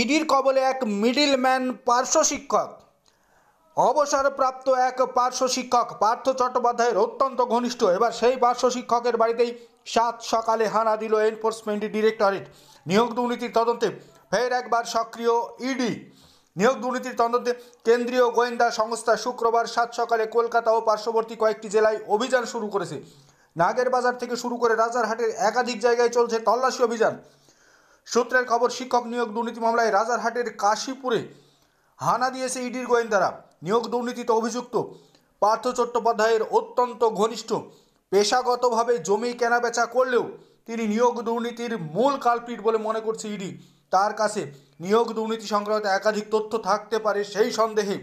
ইডির কবলে এক মিডিলম্যান পার্শ্ব শিক্ষক অবসরপ্রাপ্ত এক পার্শ্ব শিক্ষক পার্থ চট্টোপাধ্যায়ের অত্যন্ত ঘনিষ্ঠ এবার সেই পার্শ্ব শিক্ষকের বাড়িতেই সাত সকালে হানা দিল এনফোর্সমেন্ট ডিরেক্টরেট নিয়োগ দুর্নীতির তদন্তে ফের একবার সক্রিয় ইডি নিয়োগ দুর্নীতির তদন্তে কেন্দ্রীয় গোয়েন্দা সংস্থা শুক্রবার সাত সকালে কলকাতা ও পার্শ্ববর্তী কয়েকটি জেলায় অভিযান শুরু করেছে নাগের বাজার থেকে শুরু করে রাজারহাটের একাধিক জায়গায় চলছে তল্লাশি অভিযান সূত্রের খবর শিক্ষক নিয়োগ দুর্নীতি মামলায় রাজারহাটের কাশীপুরে হানা দিয়েছে ইডির গোয়েন্দারা নিয়োগ দুর্নীতিতে অভিযুক্ত পার্থ চট্টোপাধ্যায়ের অত্যন্ত ঘনিষ্ঠ পেশাগতভাবে জমি কেনাবেচা করলেও তিনি নিয়োগ দুর্নীতির মূল কালপিট বলে মনে করছে ইডি তার কাছে নিয়োগ দুর্নীতি সংক্রান্ত একাধিক তথ্য থাকতে পারে সেই সন্দেহে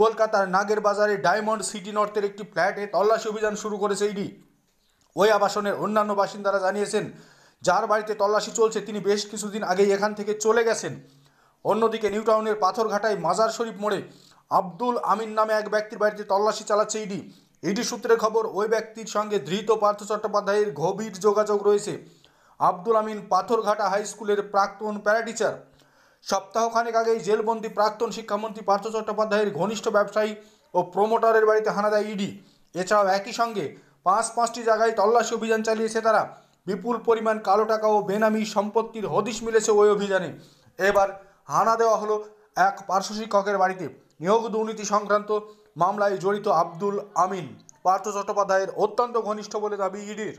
কলকাতার নাগের বাজারে ডায়মন্ড সিটি নর্থের একটি ফ্ল্যাটে তল্লাশি অভিযান শুরু করেছে ইডি ওই আবাসনের অন্যান্য বাসিন্দারা জানিয়েছেন যার বাড়িতে তল্লাশি চলছে তিনি বেশ কিছুদিন আগেই এখান থেকে চলে গেছেন অন্যদিকে নিউটাউনের পাথরঘাটায় মাজার শরীফ মোড়ে আব্দুল আমিন নামে এক ব্যক্তির বাড়িতে তল্লাশি চালাচ্ছে ইডি ইডি সূত্রে খবর ওই ব্যক্তির সঙ্গে ধৃত পার্থ চট্টোপাধ্যায়ের গভীর যোগাযোগ রয়েছে আব্দুল আমিন পাথরঘাটা হাই স্কুলের প্রাক্তন প্যারাটিচার সপ্তাহখানেক আগেই জেলবন্দি প্রাক্তন শিক্ষামন্ত্রী পার্থ চট্টোপাধ্যায়ের ঘনিষ্ঠ ব্যবসায়ী ও প্রোমোটারের বাড়িতে হানা দেয় ইডি এছাড়াও একই সঙ্গে পাঁচ পাঁচটি জায়গায় তল্লাশি অভিযান চালিয়েছে তারা বিপুল পরিমাণ কালো টাকা ও বেনামি সম্পত্তির হদিশ মিলেছে ওই অভিযানে এবার হানা দেওয়া হলো এক পার্শ্ব শিক্ষকের বাড়িতে নিয়োগ দুর্নীতি সংক্রান্ত মামলায় জড়িত আব্দুল আমিন পার্থ চট্টোপাধ্যায়ের অত্যন্ত ঘনিষ্ঠ বলে দাবি ইডির